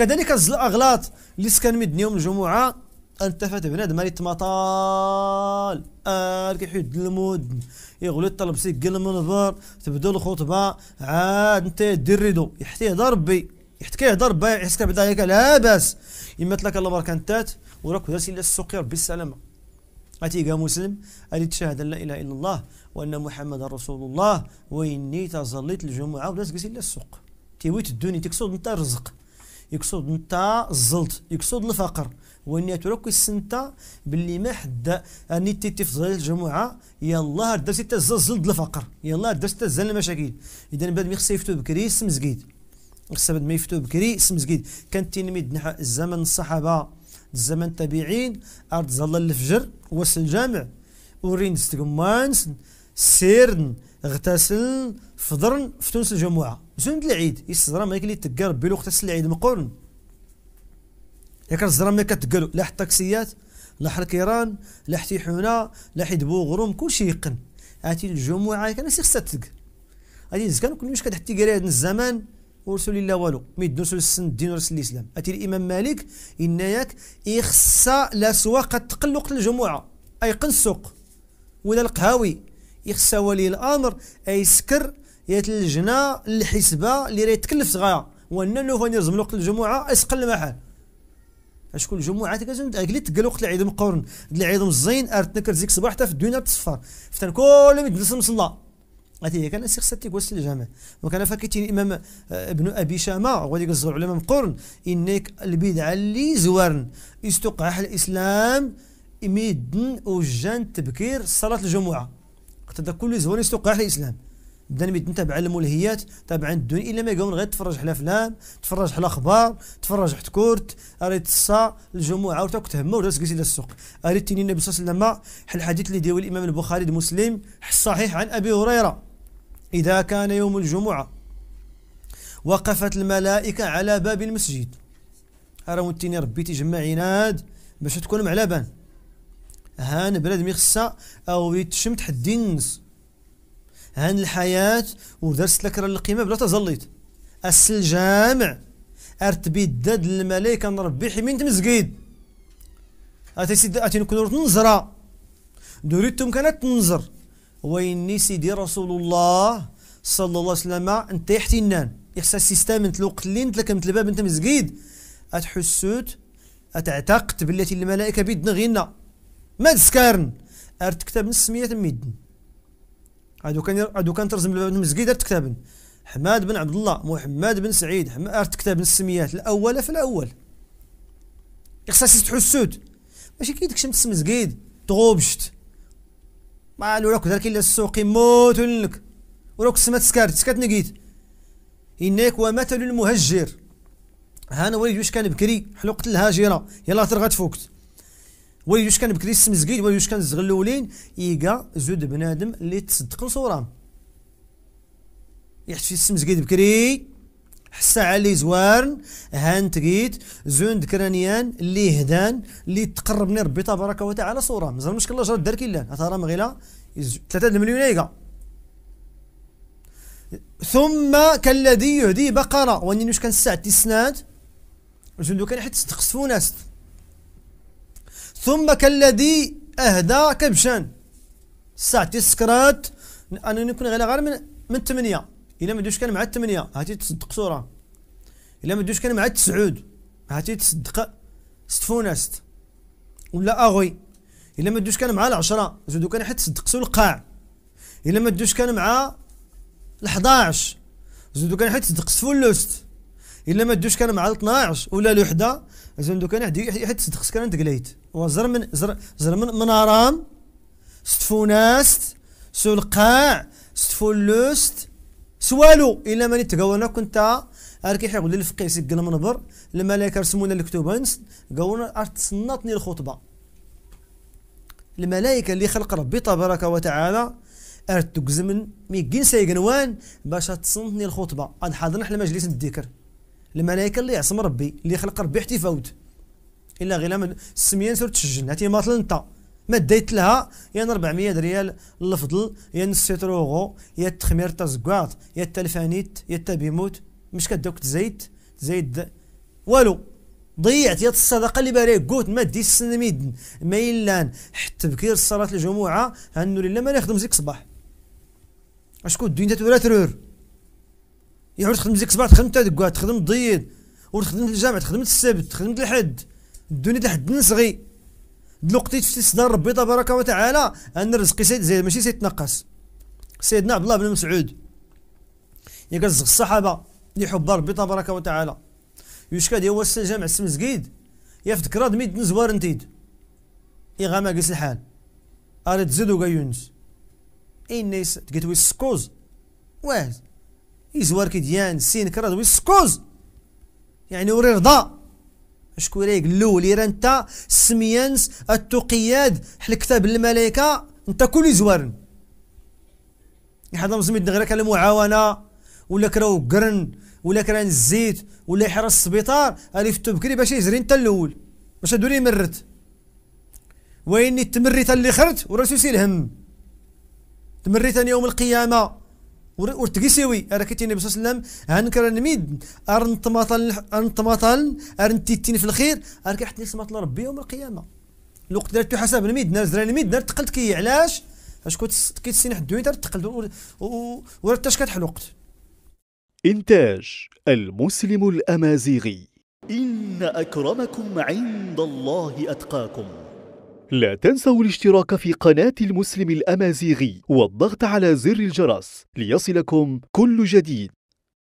كذلك الاغلاط اللي سكنمد يوم الجمعه التفت بنادم مالي طماطال آه كيحيد المدن يغلو الطلبسي قل المنظر تبدا الخطبه عاد انت دير ريدو يحتيه يهضر ربي حيت كيهضر ربي يحس بدا ياك لاباس يما تلاك الله بركه انتات وراك داسي الى السوق يا ربي السلامه أتيقى مسلم أن تشهد لا إله إلا الله وأن محمد رسول الله وإني تظليت الجمعة تجلس الى السوق تيويت الدنيا تكسود انت رزق يقصد نتا الزلط يقصد الفقر وان يترك السنتا باللي ما حد اني تيتي في الجمعه يلاه درتي سيتا الزلط الفقر يلاه درتي سيتا المشاكل اذا بعد ما خصها يفتو بكري السمزكيد خصها بعد ما يفتو بكري السمزكيد كان تنمي الزمن الصحابه الزمن التابعين ارض ظل الفجر واس الجامع ورين ستكمانس سيرن اغتسلن فضرن في تونس الجمعة زون العيد يصدر ملي اللي تكا ربي لو اغتسل العيد مقورن ياك الزرا ملي كتقالو لا حتى الطاكسيات لا حركيران لا حتى حونه لا حتى بوغروم كلشي يقن هاتي الجمعة كان سي خصها تتق هادي زكان كل واش كتحتي كاري هاد الزمان ورسول الله والو ما يدوسو السن الدين ورسول الاسلام هاتي الامام مالك ياك يخصا لا سواق تقلق الجمعة ايقن السوق ولا القهاوي يخسى ولي الامر يا يتلجنا الحسبه اللي راه يتكلف صغار وان نوفان يرزم وقت الجمعه اسقل محل اشكون الجمعه تكازم اكلي تقل وقت العيد مقورن العيد مزين ارتنا زيك صباح حتى في الدنيا تصفر فتن كل ما يجلس مصلى هذه هي كان السيخ ساتي قوس الجامع وكان فاكيتي الامام آه، ابن ابي شامه وغادي يقصر على مقورن انك البدعه اللي زوارن استقاح الاسلام ميدن وجان تبكير صلاه الجمعه حتى داك كل زوان يستوقع الاسلام بدا نتابع الملهيات تابع الدنيا الا ما يقوم غير تفرج على افلام تفرج على اخبار تفرج حتى كورت اريد الصا الجمعه ورتك تهمه ولا تجلس السوق اريد تيني النبي صلى الله عليه وسلم الحديث اللي ديوي الامام البخاري مسلم الصحيح عن ابي هريره اذا كان يوم الجمعه وقفت الملائكه على باب المسجد راه تيني ربي تجمع عناد باش تكون معلبان هان بلاد ميخسا او يتشم تحدي الناس هان الحياة ودرس لك راه القيمة بلا تزلط اسل جامع ارتبي داد الملائكة نربي حمين تمزقيد اتي سيد اتي نكون تنزرا دوريتهم كانت تنزر ويني سيدي رسول الله صلى الله عليه وسلم انت يحتنان يحسى السيستم انت الوقت اللي انت انت الباب انت مزقيد اتحسوت اتعتقت بالتي الملائكة بيدنا غينا ما تسكارن ارت كتاب نص مية ميدن هادو كان هادو كان ترزم المسجد ارت كتابن حماد بن عبد الله محمد بن سعيد حم... ارت كتاب السميات الاول في الاول اخصاصي تحسود ماشي كي داكشي متس مسجد تغوبشت ما لوراك ذاك الا السوق يموت لك وراك سمات سكارت سكات نقيت انك ومثل المهجر هانا وليد واش كان بكري حلقت الهاجره يلا ترغت فوكت واش كان بكري السمزكيد واش كان الزغل الاولين ايكا زود بنادم اللي تصدق صوره يحس في السمزكيد بكري حس علي زوارن هان تقيت زون كرانيان اللي هدان اللي تقربني ربي تبارك وتعالى صوره مازال مشكل الله جرى دار كيلان اثار مغيلا ثلاثة مليون ايكا ثم كالذي يهدي بقره واني واش كان الساعه تيسنات زون كان حيت تستقصفو ناس ثم كالذي أهدى كبشان الساعة تسكرات أنا نكون غير غير من من ثمانية إلا ما دوش كان مع الثمانية هاتي تصدق صورة إلا ما دوش كان مع التسعود هاتي تصدق ستفونست ولا أغوي إلا ما دوش كان مع العشرة زودو كان حيت سو القاع إلا ما دوش كان مع الحداعش زودو كان حيت صدقسفو اللوست الا ما دوش كان مع 12 ولا الوحده زين دوك انا حدي حيت صدق كان تقليت وزر من زر زر من منارام ستفوناست سو القاع ستفولوست سوالو الا ماني تقاونا كنت اركي يقول لي الفقيه سكن منبر الملائكه رسمونا الكتب قاونا تصنطني الخطبه الملائكه اللي خلق ربي تبارك وتعالى ارتكز زمن ميكين سايقنوان باش تصنطني الخطبه حاضرنا حنا مجلس الذكر الملائكه اللي يعصم ربي اللي خلق ربي حتى يفوت الا غير من السميه سورة تشجن هاتي ماطل أنت ما ديت لها يا 400 ريال الفضل يا نص سيتروغو يا التخمير تا زكاط يا التلفانيت يا بيموت مش كدوك تزيد تزيد والو ضيعت يا الصدقه اللي باريك قوت ما السن ميدن ما يلان حتى بكير صلاه الجمعه هانو لله ما نخدم زيك صباح اشكون الدين تتولى ترور يعود تخدم زيك صباح تخدم حتى دكا تخدم الضيد وتخدم الجامع تخدم السبت تخدم الحد الدنيا لحد نسغي دلوقتي تفتي صدر ربي تبارك وتعالى ان الرزق سيد زيد ماشي سيتنقص سيدنا عبد الله بن مسعود يقز الصحابه اللي حب ربي تبارك وتعالى يشكى ديال واش الجامع السمزقيد يا في ذكرى دميد نزوار نتيد يغاما قيس الحال اريد تزيد وكا يونس اي نيس تقيت ويس سكوز واز يزوار ديان سين كراد ويسكوز يعني وري رضا شكون رايق الاول الا انت سميانس التقياد حل كتاب الملائكه انت كل زوارن يحضر مزمي دغرك على معاونه ولا كراو قرن ولا كران الزيت ولا يحرس السبيطار الف بكري باش يزري انت الاول باش دوري مرت ويني تمريت اللي خرت والرسول الهم تمريت يوم القيامه انا أركتي النبي صلى الله عليه وسلم هنكر نميد أرن طماطل أرن طماطل أرن تيتين في الخير أرك حتى نسمط ربي يوم القيامة الوقت دارت حساب نميد نار زرا نميد نار تقلت كي علاش كي كيتسين حد الدنيا تقلد ولا تاش إنتاج المسلم الأمازيغي إن أكرمكم عند الله أتقاكم لا تنسوا الاشتراك في قناة المسلم الأمازيغي والضغط على زر الجرس ليصلكم كل جديد